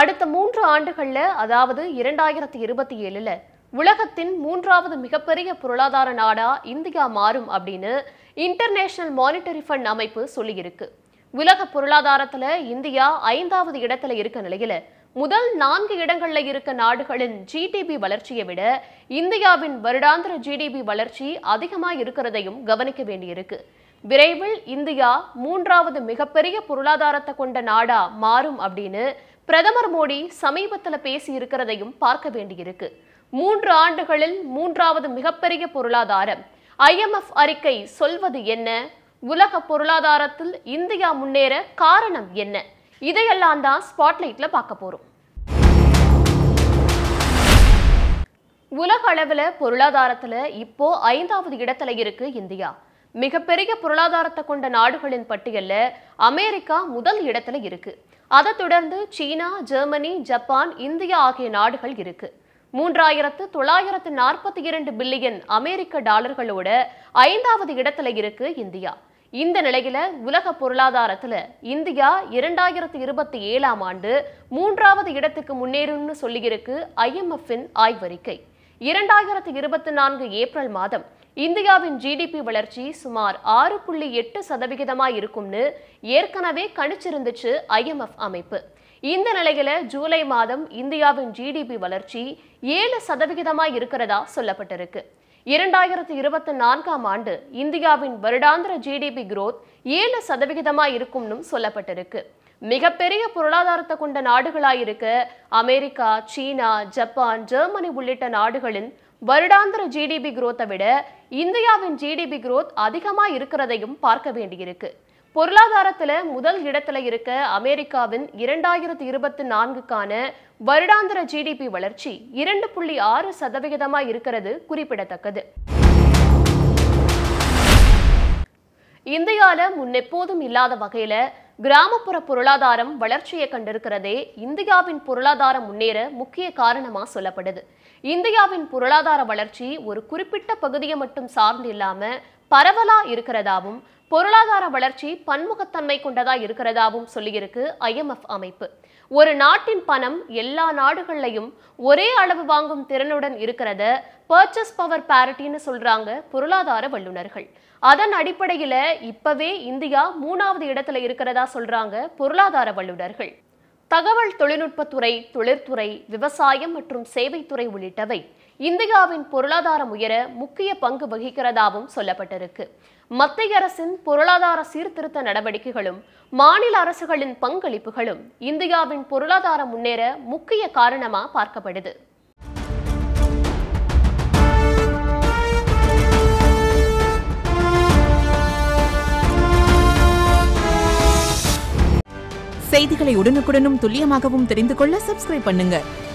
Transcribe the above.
அடுத்த மூன்று ஆண்டுகள்ல அதாவது இரண்டாயிரத்தி இருபத்தி ஏழுல உலகத்தின் மூன்றாவது மிகப்பெரிய பொருளாதார நாடா இந்தியா மாறும் அப்படின்னு இன்டர்நேஷனல் மானிட்டரி ஃபண்ட் அமைப்பு சொல்லியிருக்கு உலக பொருளாதாரத்துல இந்தியா ஐந்தாவது இடத்துல இருக்க நிலையில முதல் நான்கு இடங்கள்ல இருக்க நாடுகளின் ஜிடிபி வளர்ச்சியை விட இந்தியாவின் வருடாந்திர ஜிடிபி வளர்ச்சி அதிகமாக இருக்கிறதையும் கவனிக்க வேண்டியிருக்கு விரைவில் இந்தியா மூன்றாவது மிகப்பெரிய பொருளாதாரத்தை கொண்ட நாடா மாறும் அப்படின்னு பிரதமர் மோடி சமீபத்தில் பேசி இருக்கிறதையும் பார்க்க வேண்டியிருக்கு மூன்று ஆண்டுகளில் மூன்றாவது மிகப்பெரிய பொருளாதாரம் ஐஎம்எஃப் அறிக்கை சொல்வது என்ன உலக பொருளாதாரத்தில் இந்தியா முன்னேற காரணம் என்ன இதையெல்லாம் தான் ஸ்பாட்லைட்ல பார்க்க போறோம் உலக அளவில் பொருளாதாரத்தில் இப்போ ஐந்தாவது இடத்துல இருக்கு இந்தியா மிகப்பெரிய பொருளாதாரத்தை கொண்ட நாடுகளின் பட்டியலில் அமெரிக்கா முதல் இடத்துல இருக்கு அதை தொடர்ந்து சீனா ஜெர்மனி ஜப்பான் இந்தியா ஆகிய நாடுகள் இருக்கு மூன்றாயிரத்து தொள்ளாயிரத்து நாற்பத்தி இரண்டு பில்லியன் அமெரிக்க டாலர்களோட ஐந்தாவது இடத்துல இருக்கு இந்தியா இந்த நிலையில உலக பொருளாதாரத்துல இந்தியா இரண்டாயிரத்தி இருபத்தி ஏழாம் ஆண்டு மூன்றாவது இடத்துக்கு முன்னேறும்னு சொல்லியிருக்கு ஐஎம்எஃப்பின் ஆய்வறிக்கை இரண்டாயிரத்தி இருபத்தி நான்கு ஏப்ரல் மாதம் இந்தியாவின் ஜிடிபி வளர்ச்சி சுமார் ஆறு புள்ளி எட்டு சதவிகிதமாக இருக்கும்னு ஏற்கனவே கணிச்சிருந்துச்சு ஐஎம்எஃப் அமைப்பு இந்த நிலையில ஜூலை மாதம் இந்தியாவின் ஜிடிபி வளர்ச்சி ஏழு சதவிகிதமாக இருக்கிறதா சொல்லப்பட்டிருக்கு இரண்டாயிரத்தி இருபத்தி நான்காம் ஆண்டு இந்தியாவின் வருடாந்திர ஜிடிபி குரோத் ஏழு சதவிகிதமா இருக்கும்னு சொல்லப்பட்டிருக்கு மிகப்பெரிய பொருளாதாரத்தை கொண்ட நாடுகளாயிருக்க அமெரிக்கா சீனா ஜப்பான் ஜெர்மனி உள்ளிட்ட நாடுகளின் வருடாந்திர ஜிடிபி குரோத்தை விட இந்தியாவின் ஜிடிபி குரோத் அதிகமாக இருக்கிறதையும் பார்க்க வேண்டியிருக்கு பொருளாதாரத்தில் முதல் இடத்துல இருக்க அமெரிக்காவின் இரண்டாயிரத்தி இருபத்தி நான்குக்கான வருடாந்திர ஜிடிபி வளர்ச்சி இரண்டு புள்ளி ஆறு சதவிகிதமாக இருக்கிறது குறிப்பிடத்தக்கது இந்தியாவில் முன்னெப்போதும் இல்லாத வகையில் கிராமப்புற பொருளாதாரம் வளர்ச்சியை கண்டிருக்கிறதே இந்தியாவின் பொருளாதாரம் முன்னேற முக்கிய காரணமா சொல்லப்படுது இந்தியாவின் பொருளாதார வளர்ச்சி ஒரு குறிப்பிட்ட பகுதியை மட்டும் சார்ந்து இல்லாம பரவலா இருக்கிறதாவும் பொருளாதார வளர்ச்சி பன்முகத்தன்மை கொண்டதா இருக்கிறதாவும் சொல்லியிருக்கு ஐஎம்எஃப் அமைப்பு ஒரு நாட்டின் பணம் எல்லா நாடுகள்லையும் ஒரே அளவு வாங்கும் திறனுடன் இருக்கிறத பர்ச்சஸ் பவர் பேரிட்டின்னு சொல்றாங்க பொருளாதார வல்லுநர்கள் அதன் அடிப்படையில இப்பவே இந்தியா மூணாவது இடத்துல இருக்கிறதா சொல்றாங்க பொருளாதார வல்லுநர்கள் தகவல் தொழில்நுட்பத்துறை தொழிற்துறை விவசாயம் மற்றும் சேவைத்துறை உள்ளிட்டவை இந்தியாவின் பொருளாதாரம் உயர முக்கிய பங்கு வகிக்கிறதாகவும் சொல்லப்பட்டிருக்கு மத்திய அரசின் பொருளாதார சீர்திருத்த நடவடிக்கைகளும் மாநில அரசுகளின் பங்களிப்புகளும் இந்தியாவின் பொருளாதார முன்னேற முக்கிய காரணமா பார்க்கப்படுது செய்திகளை உடனுக்குடனும் துல்லியமாகவும் தெரிந்து கொள்ள சப்ஸ்கிரைப் பண்ணுங்க